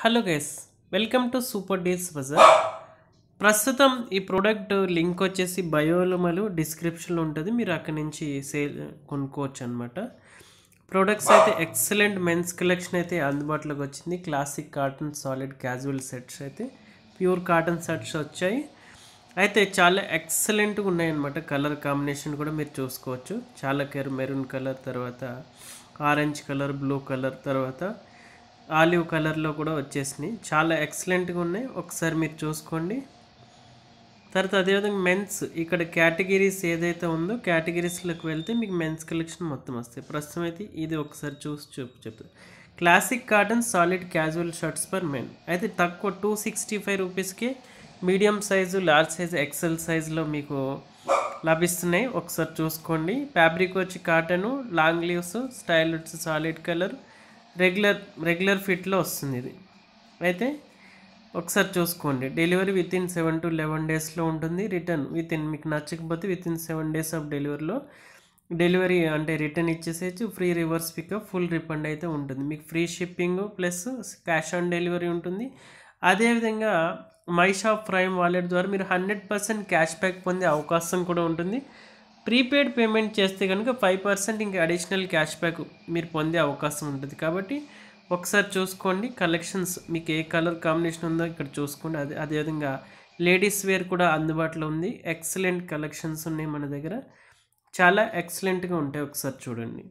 hello guys welcome to super deals bazaar ప్రస్తుతం ఈ product link వచ్చేసి బయోలమలు డిస్క్రిప్షన్లో ఉంటుంది మీరు అక్కడి నుంచి సేల్ కొనుక్కోవచ్చు అనమాట ప్రోడక్ట్స్ అయితే ఎక్సలెంట్ మెన్స్ కలెక్షన్ అయితే అందుబాటులోకి వచ్చింది classic cotton solid casual sets అయితే ప్యూర్ కాటన్ సెట్స్ వచ్చాయి అయితే చాలా ఎక్సలెంట్గా ఉన్నాయన్నమాట కలర్ కాంబినేషన్ కూడా మీరు చూసుకోవచ్చు చాలా కేర్ మెరూన్ కలర్ తర్వాత ఆరెంజ్ కలర్ బ్లూ కలర్ తర్వాత ఆలివ్ కలర్లో కూడా వచ్చేసినాయి చాలా ఎక్సలెంట్గా ఉన్నాయి ఒకసారి మీరు చూసుకోండి తర్వాత అదేవిధంగా మెన్స్ ఇక్కడ కేటగిరీస్ ఏదైతే ఉందో కేటగిరీస్లోకి వెళ్తే మీకు మెన్స్ కలెక్షన్ మొత్తం వస్తాయి ప్రస్తుతం అయితే ఇది ఒకసారి చూసి చూపు చెప్తాను classic cotton solid casual shirts per men అయితే తక్కువ టూ సిక్స్టీ ఫైవ్ రూపీస్కి medium size large size XL సైజులో మీకు లభిస్తున్నాయి ఒకసారి చూసుకోండి ఫ్యాబ్రిక్ వచ్చి కాటను లాంగ్ లీవ్స్ స్టైల్ వచ్చి సాలిడ్ కలర్ రెగ్యులర్ రెగ్యులర్ ఫిట్లో వస్తుంది ఇది అయితే ఒకసారి చూసుకోండి delivery within seven to eleven డేస్లో ఉంటుంది రిటర్న్ విత్ ఇన్ మీకు నచ్చకపోతే within seven days of డెలివరీలో డెలివరీ అంటే రిటర్న్ ఇచ్చేసేసి free reverse pickup full refund అయితే ఉంటుంది మీకు free shipping plus cash on delivery ఉంటుంది అదేవిధంగా మై షాప్ ప్రైమ్ వాలెట్ ద్వారా మీరు హండ్రెడ్ పర్సెంట్ క్యాష్ బ్యాక్ పొందే అవకాశం కూడా ఉంటుంది ప్రీపెయిడ్ పేమెంట్ చేస్తే కనుక ఫైవ్ పర్సెంట్ ఇంకా అడిషనల్ క్యాష్ బ్యాక్ మీరు పొందే అవకాశం ఉంటుంది కాబట్టి ఒకసారి చూసుకోండి కలెక్షన్స్ మీకు ఏ కలర్ కాంబినేషన్ ఉందో ఇక్కడ చూసుకోండి అదే అదేవిధంగా లేడీస్ వేర్ కూడా అందుబాటులో ఉంది ఎక్సలెంట్ కలెక్షన్స్ ఉన్నాయి మన దగ్గర చాలా ఎక్సలెంట్గా ఉంటాయి ఒకసారి చూడండి